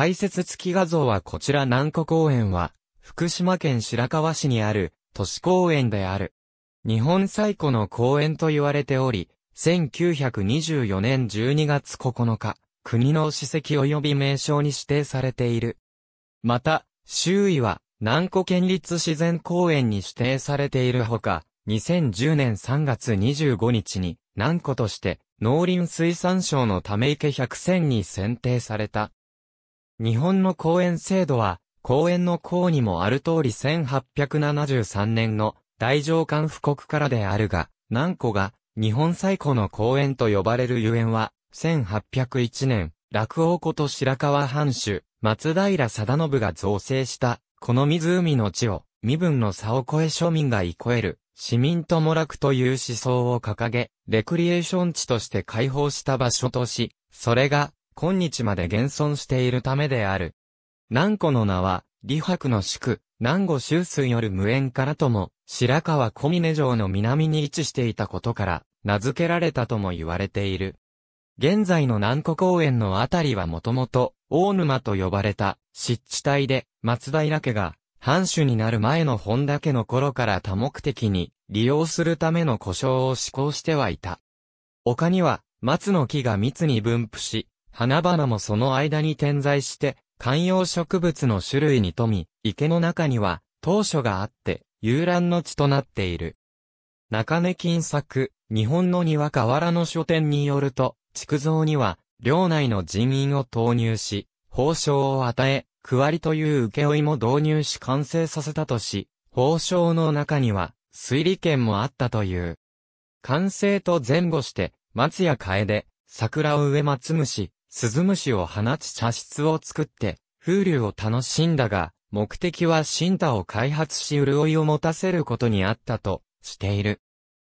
解説付き画像はこちら南湖公園は、福島県白河市にある都市公園である。日本最古の公園と言われており、1924年12月9日、国の史跡及び名称に指定されている。また、周囲は南湖県立自然公園に指定されているほか、2010年3月25日に南湖として農林水産省のため池100選に選定された。日本の公園制度は、公園の公にもある通り1873年の大上官布告からであるが、南湖が日本最古の公園と呼ばれるゆえんは、1801年、落王湖と白川藩主、松平貞信が造成した、この湖の地を、身分の差を超え庶民が憩える、市民とも楽という思想を掲げ、レクリエーション地として開放した場所とし、それが今日まで現存しているためである。南湖の名は、李白の宿、南湖周水よる無縁からとも、白川小峰城の南に位置していたことから、名付けられたとも言われている。現在の南湖公園のあたりはもともと、大沼と呼ばれた湿地帯で、松平家が、藩主になる前の本田家の頃から多目的に、利用するための故障を施行してはいた。丘には、松の木が密に分布し、花々もその間に点在して、観葉植物の種類に富み、池の中には、当初があって、遊覧の地となっている。中根金作、日本の庭河原の書店によると、築造には、領内の人員を投入し、報奨を与え、区割という請負も導入し完成させたとし、報奨の中には、推理権もあったという。完成と前後して、松や楓、桜を植え松虫、鈴虫を放ち茶室を作って、風流を楽しんだが、目的は新太を開発し潤いを持たせることにあったとしている。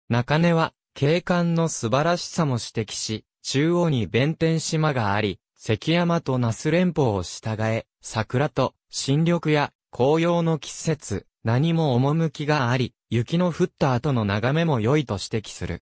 中根は、景観の素晴らしさも指摘し、中央に弁天島があり、関山と那須連峰を従え、桜と新緑や紅葉の季節、何も趣があり、雪の降った後の眺めも良いと指摘する。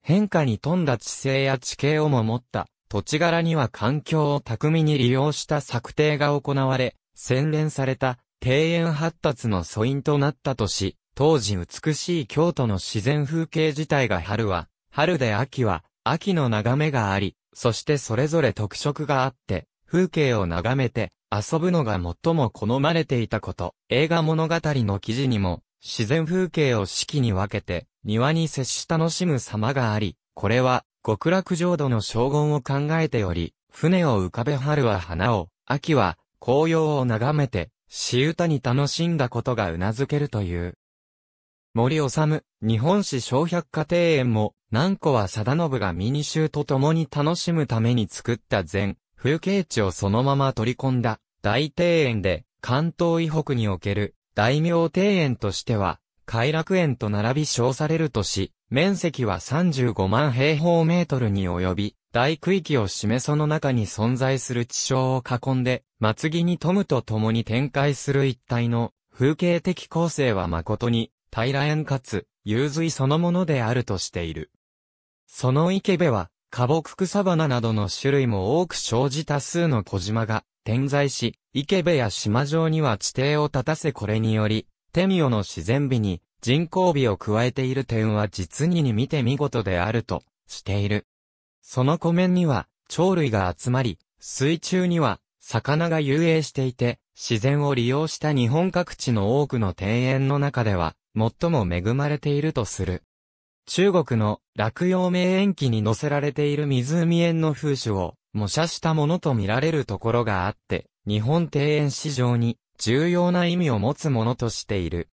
変化に富んだ地勢や地形をも持った土地柄には環境を巧みに利用した策定が行われ、洗練された庭園発達の素因となったとし、当時美しい京都の自然風景自体が春は、春で秋は、秋の眺めがあり、そしてそれぞれ特色があって、風景を眺めて遊ぶのが最も好まれていたこと、映画物語の記事にも、自然風景を四季に分けて、庭に接し楽しむ様があり、これは極楽浄土の称号を考えており、船を浮かべ春は花を、秋は紅葉を眺めて、死歌に楽しんだことが頷けるという。森治、日本史小百科庭園も、南湖は貞信がミニ集と共に楽しむために作った全、風景地をそのまま取り込んだ、大庭園で、関東以北における、大名庭園としては、快楽園と並び称されるとし、面積は35万平方メートルに及び、大区域を示その中に存在する地層を囲んで、祭木に富むと共に展開する一体の風景的構成は誠に、平園かつ、融髄そのものであるとしている。その池辺は、花木草花などの種類も多く生じ多数の小島が点在し、池辺や島上には地底を立たせこれにより、ミオの自然美に人工美を加えている点は実にに見て見事であるとしている。その湖面には鳥類が集まり、水中には魚が遊泳していて、自然を利用した日本各地の多くの庭園の中では、最も恵まれているとする。中国の落葉名園記に載せられている湖園の風刺を模写したものと見られるところがあって、日本庭園史上に重要な意味を持つものとしている。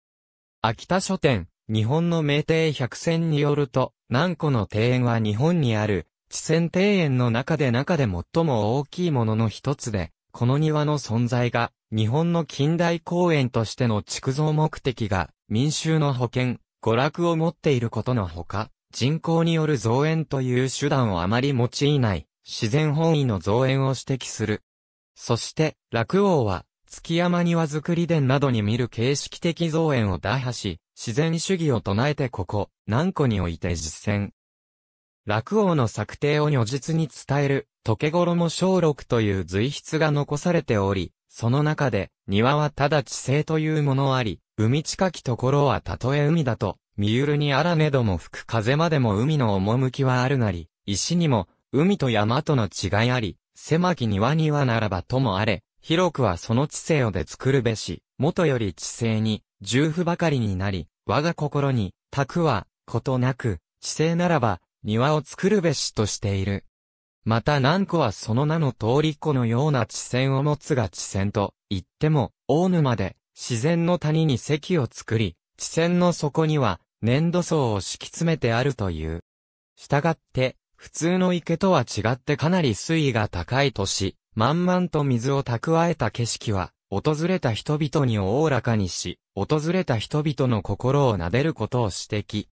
秋田書店、日本の名庭百選によると、南湖の庭園は日本にある、地仙庭園の中で中で最も大きいものの一つで、この庭の存在が、日本の近代公園としての築造目的が、民衆の保険、娯楽を持っていることのほか、人口による増援という手段をあまり用いない、自然本位の増援を指摘する。そして、落王は、月山庭造り殿などに見る形式的造園を打破し、自然主義を唱えてここ、南湖において実践。落王の策定を如実に伝える、溶けも小六という随筆が残されており、その中で、庭はただ地勢というものあり、海近きところはたとえ海だと、見ゆるにあらねども吹く風までも海の趣はあるなり、石にも、海と山との違いあり、狭き庭にはならばともあれ、広くはその知性をで作るべし、元より知性に、重負ばかりになり、我が心に、たくは、ことなく、知性ならば、庭を作るべしとしている。また何個はその名の通り子のような知線を持つが知線と、言っても、大沼で、自然の谷に石を作り、知線の底には、粘土層を敷き詰めてあるという。したがって、普通の池とは違ってかなり水位が高い都市、満々と水を蓄えた景色は、訪れた人々におおらかにし、訪れた人々の心を撫でることを指摘。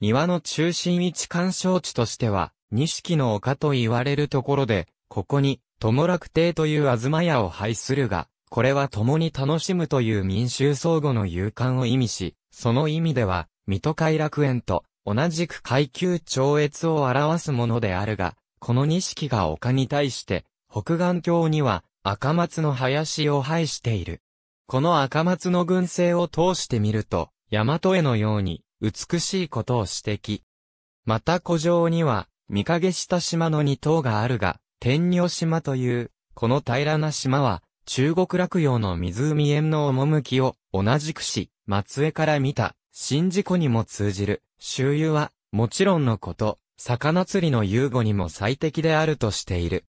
庭の中心一干賞地としては、錦の丘と言われるところで、ここに、友楽亭という東屋を配するが、これは共に楽しむという民衆相互の勇敢を意味し、その意味では、水戸海楽園と同じく階級超越を表すものであるが、この錦が丘に対して、北岸郷には赤松の林を配している。この赤松の群生を通してみると、大和絵のように美しいことを指摘。また古城には、見し下島の二島があるが、天女島という、この平らな島は、中国落葉の湖縁の趣を同じくし、松江から見た、宍道湖にも通じる、周遊は、もちろんのこと、魚釣りの遊具にも最適であるとしている。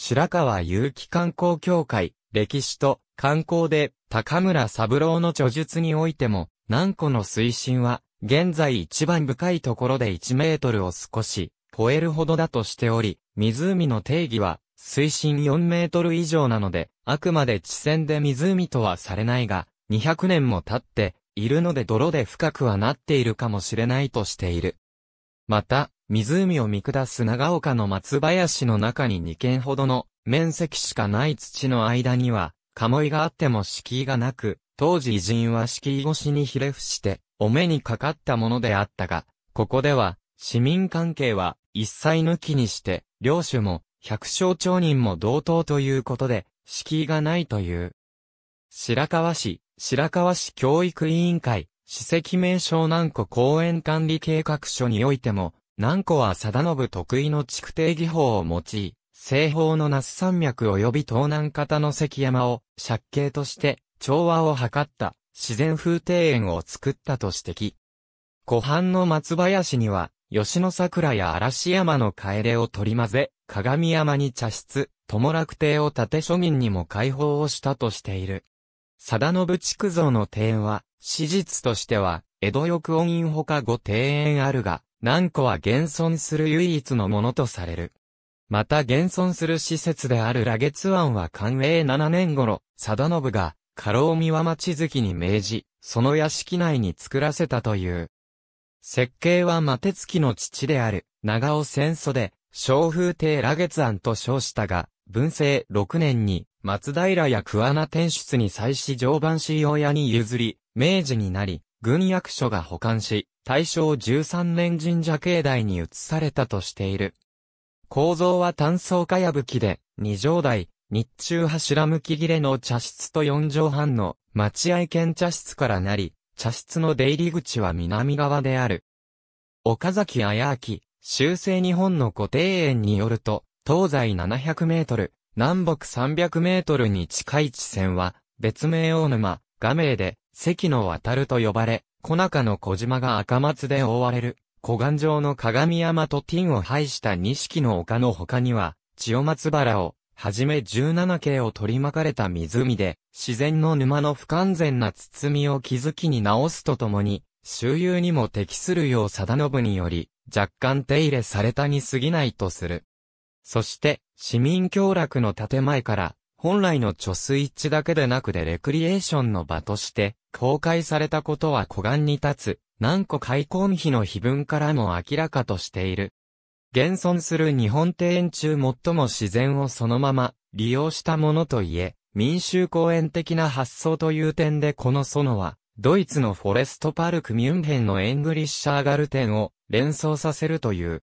白川有機観光協会、歴史と観光で高村三郎の著述においても、南湖の水深は、現在一番深いところで1メートルを少し、超えるほどだとしており、湖の定義は、水深4メートル以上なので、あくまで地線で湖とはされないが、200年も経って、いるので泥で深くはなっているかもしれないとしている。また、湖を見下す長岡の松林の中に2軒ほどの面積しかない土の間には、鴨居があっても敷居がなく、当時偉人は敷居越しにひれ伏して、お目にかかったものであったが、ここでは、市民関係は一切抜きにして、領主も百姓町人も同等ということで、敷居がないという。白河市、白河市教育委員会、史跡名称南湖公園管理計画書においても、南湖は貞信得意の築堤技法を用い、西方の那須山脈及び東南方の関山を借景として調和を図った自然風庭園を作ったと指摘。湖畔の松林には吉野桜や嵐山の楓を取り混ぜ、鏡山に茶室、友楽亭を建て庶民にも開放をしたとしている。貞信築造の庭園は、史実としては、江戸翼音院ほか5庭園あるが、南湖は現存する唯一のものとされる。また現存する施設である羅月湾は寛永7年頃、貞信が、過労三輪町月に命じ、その屋敷内に作らせたという。設計はマテ月の父である、長尾戦争で、小風亭羅月庵と称したが、文政6年に、松平や桑名天出に際し常磐市親に譲り、明治になり、軍役所が保管し、大正13年神社境内に移されたとしている。構造は単層かやぶきで、二畳台、日中柱向き切れの茶室と四畳半の待合兼茶室からなり、茶室の出入り口は南側である。岡崎綾明、修正日本の固定園によると、東西700メートル、南北300メートルに近い地線は、別名大沼、画名で、関の渡ると呼ばれ、小中の小島が赤松で覆われる、古岩城の鏡山と金を排した錦の丘の他には、千代松原を、はじめ17系を取り巻かれた湖で、自然の沼の不完全な包みを気づきに直すとともに、周遊にも適するよう定信により、若干手入れされたに過ぎないとする。そして、市民協楽の建前から、本来の貯水池だけでなくでレクリエーションの場として、公開されたことは湖岸に立つ、南湖開墾碑の碑文からも明らかとしている。現存する日本庭園中最も自然をそのまま利用したものといえ、民衆公園的な発想という点でこの園は、ドイツのフォレストパルクミュンヘンのエングリッシャーガルテンを連想させるという。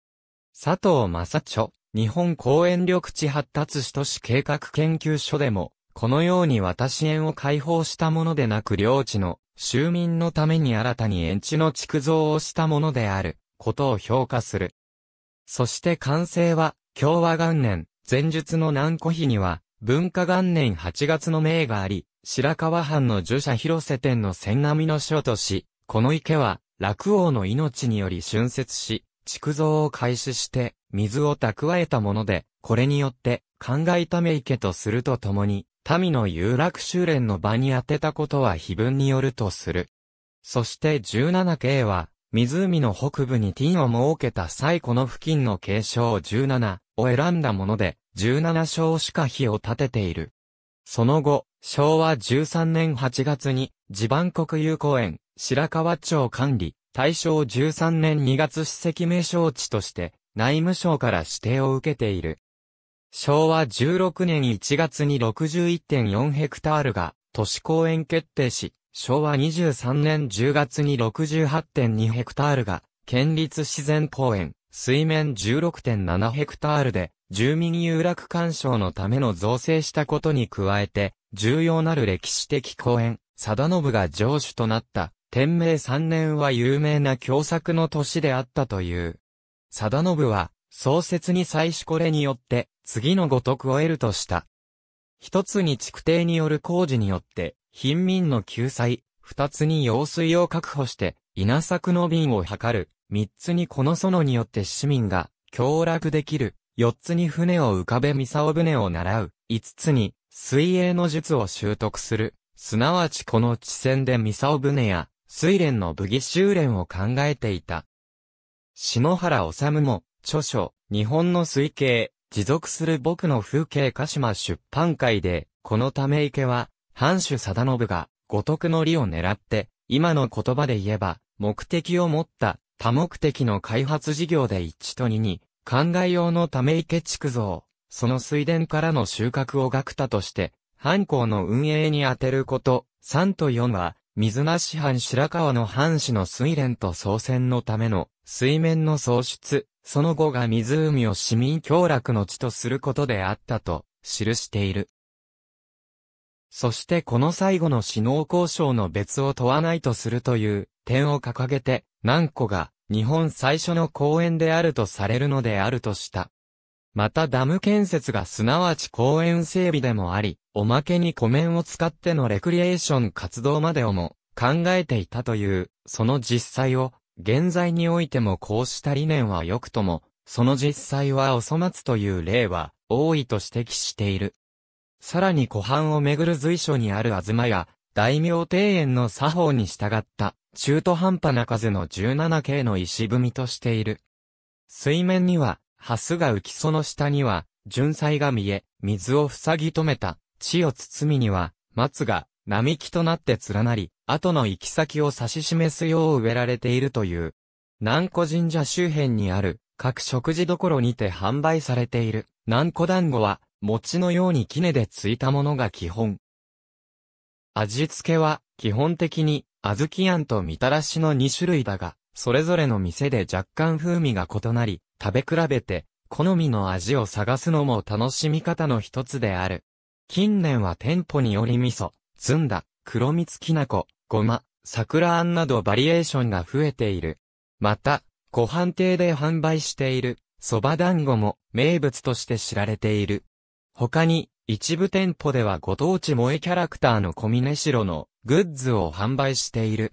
佐藤正著、日本公園緑地発達市都市計画研究所でも、このように私園を開放したものでなく領地の州民のために新たに園地の築造をしたものであることを評価する。そして完成は共和元年前述の南古碑には文化元年8月の名があり、白川藩の樹舎広瀬店の千波の書とし、この池は落王の命により浚渫し、築造を開始して、水を蓄えたもので、これによって、考えため池とするとともに、民の有楽修練の場に当てたことは碑文によるとする。そして17系は、湖の北部にンを設けた最古の付近の継承17を選んだもので、17章しか碑を建てている。その後、昭和13年8月に、地盤国有公園、白川町管理、大正13年2月史跡名称地として、内務省から指定を受けている。昭和16年1月に61.4ヘクタールが都市公園決定し、昭和23年10月に68.2ヘクタールが県立自然公園、水面16.7ヘクタールで住民遊楽鑑賞のための造成したことに加えて、重要なる歴史的公園、定信が城主となった天明三年は有名な共作の年であったという。貞信は、創設に際しこれによって、次のごとくを得るとした。一つに築堤による工事によって、貧民の救済、二つに用水を確保して、稲作の瓶を図る、三つにこの園によって市民が、協楽できる、四つに船を浮かべ三竿船を習う、五つに、水泳の術を習得する、すなわちこの地線で三竿船や、水蓮の武義修練を考えていた。篠原治も、著書、日本の水系、持続する僕の風景鹿島出版会で、このため池は、藩主貞信が、五徳の利を狙って、今の言葉で言えば、目的を持った、多目的の開発事業で致と二に、灌漑用のため池築造、その水田からの収穫を学多として、藩校の運営に充てること、三と四は、水無し藩白川の藩士の水蓮と総選のための水面の創出、その後が湖を市民協楽の地とすることであったと記している。そしてこの最後の首脳交渉の別を問わないとするという点を掲げて、南湖が日本最初の公園であるとされるのであるとした。またダム建設がすなわち公園整備でもあり、おまけに湖面を使ってのレクリエーション活動までをも考えていたという、その実際を、現在においてもこうした理念は良くとも、その実際はお粗末という例は多いと指摘している。さらに湖畔をめぐる随所にあるあずまや、大名庭園の作法に従った中途半端な数の1 7系の石踏みとしている。水面には蓮が浮きその下には、純菜が見え、水を塞ぎ止めた、地を包みには、松が、並木となって連なり、後の行き先を指し示すよう植えられているという。南湖神社周辺にある、各食事処にて販売されている、南湖団子は、餅のように絹でついたものが基本。味付けは、基本的に、小豆あんとみたらしの2種類だが、それぞれの店で若干風味が異なり、食べ比べて、好みの味を探すのも楽しみ方の一つである。近年は店舗により味噌、ずんだ、黒蜜きなこ、ごま、桜あんなどバリエーションが増えている。また、ご飯亭で販売している、蕎麦団子も名物として知られている。他に、一部店舗ではご当地萌えキャラクターの小峰城のグッズを販売している。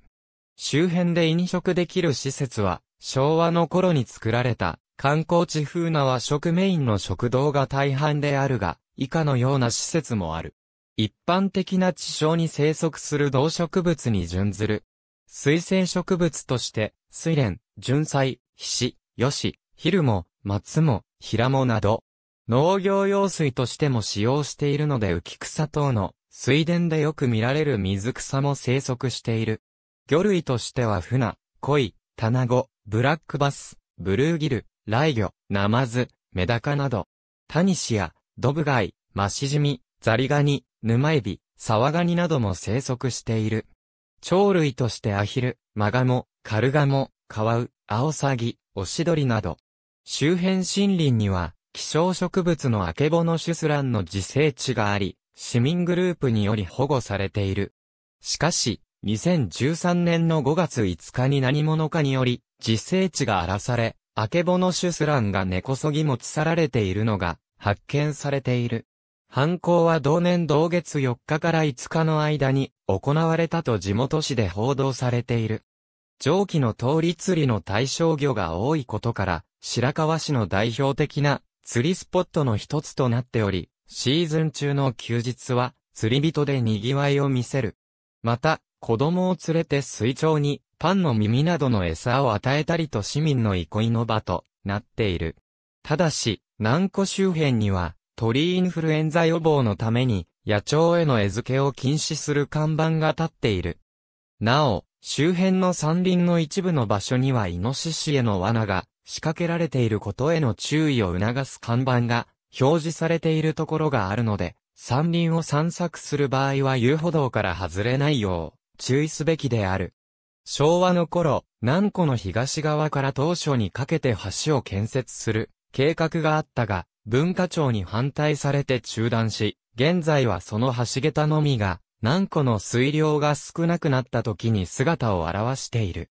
周辺で飲食できる施設は、昭和の頃に作られた、観光地風な和食メインの食堂が大半であるが、以下のような施設もある。一般的な地床に生息する動植物に準ずる。水生植物として、水蓮、純菜、ひし、よし、ヒルモ、松も、ヒラモなど、農業用水としても使用しているので浮草等の水田でよく見られる水草も生息している。魚類としてはフナ、コイ、タナゴ、ブラックバス、ブルーギル、ラギ魚、ナマズ、メダカなど、タニシア、ドブガイ、マシジミ、ザリガニ、ヌマエビ、サワガニなども生息している。鳥類としてアヒル、マガモ、カルガモ、カワウ、アオサギ、オシドリなど、周辺森林には、希少植物のアケボノシュスランの自生地があり、市民グループにより保護されている。しかし、2013年の5月5日に何者かにより、実生地が荒らされ、アケボノシュスランが根こそぎ持ち去られているのが発見されている。犯行は同年同月4日から5日の間に行われたと地元紙で報道されている。上記の通り釣りの対象魚が多いことから、白川市の代表的な釣りスポットの一つとなっており、シーズン中の休日は釣り人で賑わいを見せる。また、子供を連れて水鳥にパンの耳などの餌を与えたりと市民の憩いの場となっている。ただし、南湖周辺には鳥インフルエンザ予防のために野鳥への餌付けを禁止する看板が立っている。なお、周辺の山林の一部の場所にはイノシシへの罠が仕掛けられていることへの注意を促す看板が表示されているところがあるので、山林を散策する場合は遊歩道から外れないよう注意すべきである。昭和の頃、南湖の東側から当初にかけて橋を建設する計画があったが、文化庁に反対されて中断し、現在はその橋桁のみが、南湖の水量が少なくなった時に姿を現している。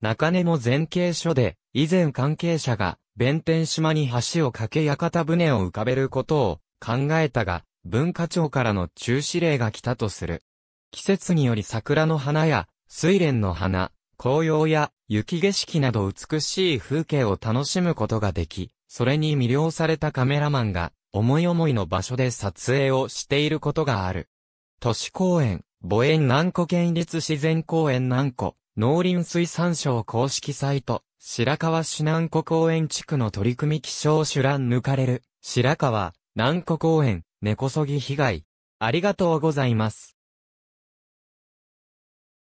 中根も前景書で、以前関係者が、弁天島に橋を架け屋形船を浮かべることを考えたが、文化庁からの中止令が来たとする。季節により桜の花や、睡蓮の花、紅葉や雪景色など美しい風景を楽しむことができ、それに魅了されたカメラマンが、思い思いの場所で撮影をしていることがある。都市公園、母園南湖県立自然公園南湖、農林水産省公式サイト、白川市南湖公園地区の取り組み気象手覧抜かれる、白川、南湖公園、根こそぎ被害。ありがとうございます。